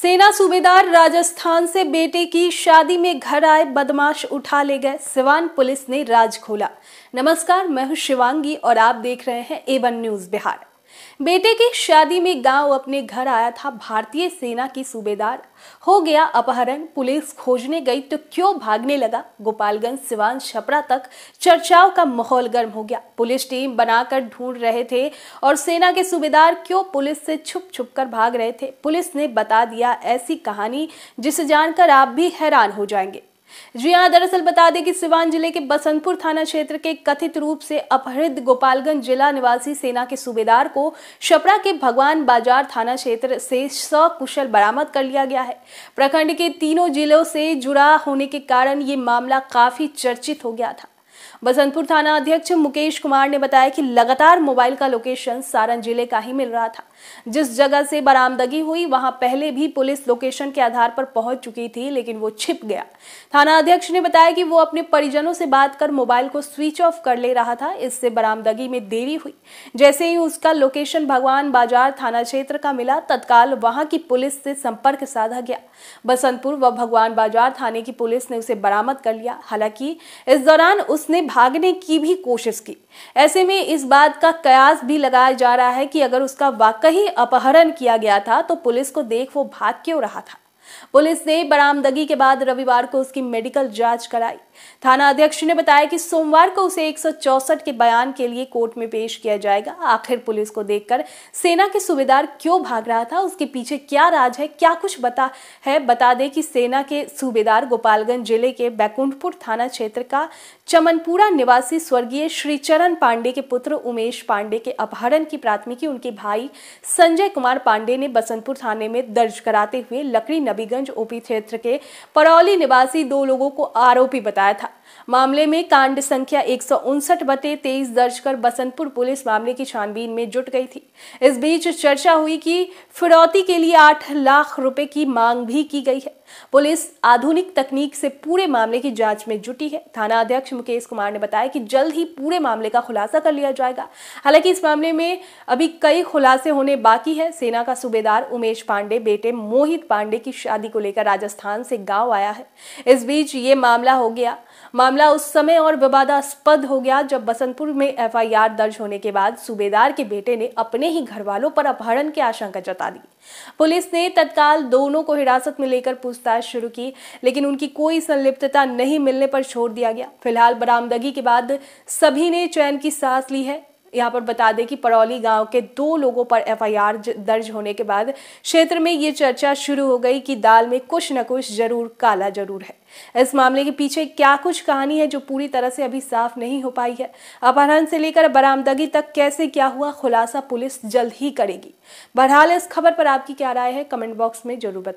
सेना सूबेदार राजस्थान से बेटे की शादी में घर आए बदमाश उठा ले गए सिवान पुलिस ने राज खोला नमस्कार मैं हूं शिवांगी और आप देख रहे हैं एवन न्यूज बिहार बेटे की शादी में गांव अपने घर आया था भारतीय सेना की सूबेदार हो गया अपहरण पुलिस खोजने गई तो क्यों भागने लगा गोपालगंज सिवान छपरा तक चर्चाओं का माहौल गर्म हो गया पुलिस टीम बनाकर ढूंढ रहे थे और सेना के सूबेदार क्यों पुलिस से छुप छुप कर भाग रहे थे पुलिस ने बता दिया ऐसी कहानी जिसे जानकर आप भी हैरान हो जाएंगे जी हाँ दरअसल बता दें कि सिवान जिले के बसंतपुर थाना क्षेत्र के कथित रूप से अपहृत गोपालगंज जिला निवासी सेना के सूबेदार को छपरा के भगवान बाजार थाना क्षेत्र से सकुशल बरामद कर लिया गया है प्रखंड के तीनों जिलों से जुड़ा होने के कारण ये मामला काफी चर्चित हो गया था बसंतपुर थाना अध्यक्ष मुकेश कुमार ने बताया कि लगातार मोबाइल का लोकेशन सारण जिले का ही मिल रहा था जिस जगह से बरामदगी हुई वहां पहले भी पुलिस लोकेशन के आधार पर पहुंच चुकी थी लेकिन वो छिप गया थाना अध्यक्ष ने बताया कि वो अपने परिजनों से बात कर मोबाइल को स्विच ऑफ कर ले रहा था इससे बरामदगी में देरी हुई जैसे ही उसका लोकेशन भगवान बाजार थाना क्षेत्र का मिला तत्काल वहां की पुलिस से संपर्क साधा गया बसंतपुर व भगवान बाजार थाने की पुलिस ने उसे बरामद कर लिया हालांकि इस दौरान उसने भागने की भी कोशिश की ऐसे में इस बात का कयास भी लगाया जा रहा है कि अगर उसका वाकई अपहरण किया गया था तो पुलिस को देख वो भाग क्यों रहा था पुलिस ने बरामदगी के बाद रविवार को उसकी मेडिकल जांच कराई थाना अध्यक्ष ने बताया कि सोमवार को उसे एक के बयान के लिए कोर्ट में पेश किया जाएगा आखिर पुलिस को देखकर सेना के सूबेदार क्यों भाग रहा था उसके पीछे क्या राज है क्या कुछ बता है बता दें कि सेना के सूबेदार गोपालगंज जिले के बैकुंठपुर थाना क्षेत्र का चमनपुरा निवासी स्वर्गीय श्रीचरण पांडे के पुत्र उमेश पांडे के अपहरण की प्राथमिकी उनके भाई संजय कुमार पांडे ने बसंतपुर थाने में दर्ज कराते हुए लकड़ी नबीगंज ओपी क्षेत्र के परौली निवासी दो लोगों को आरोपी बताया था मामले में कांड संख्या एक सौ उनसठ बटे तेईस दर्ज कर बसंतपुर पुलिस मामले की छानबीन में जुट गई थी इस बीच चर्चा हुई कि फिरौती के लिए आठ लाख रुपए की मांग भी की गई है पुलिस आधुनिक तकनीक से पूरे मामले की जांच में जुटी है थाना अध्यक्ष मुकेश कुमार ने बताया कि जल्द ही पूरे मामले का खुलासा कर लिया जाएगा हालांकि इस मामले में अभी कई खुलासे होने बाकी है सेना का सूबेदार उमेश पांडे बेटे मोहित पांडे की शादी को लेकर राजस्थान से गांव आया है इस बीच ये मामला हो गया मामला उस समय और विवादास्पद हो गया जब बसंतपुर में एफ दर्ज होने के बाद सूबेदार के बेटे ने अपने ही घर वालों पर अपहरण की आशंका जता दी पुलिस ने तत्काल दोनों को हिरासत में लेकर पूछताछ शुरू की लेकिन उनकी कोई संलिप्तता नहीं मिलने पर छोड़ दिया गया फिलहाल बरामदगी के बाद सभी ने चैन की सांस ली है यहाँ पर बता दें कि परौली गांव के दो लोगों पर एफआईआर दर्ज होने के बाद क्षेत्र में ये चर्चा शुरू हो गई कि दाल में कुछ न कुछ जरूर काला जरूर है इस मामले के पीछे क्या कुछ कहानी है जो पूरी तरह से अभी साफ नहीं हो पाई है अपहरण से लेकर बरामदगी तक कैसे क्या हुआ खुलासा पुलिस जल्द ही करेगी बहरहाल इस खबर पर आपकी क्या राय है कमेंट बॉक्स में जरूर बताए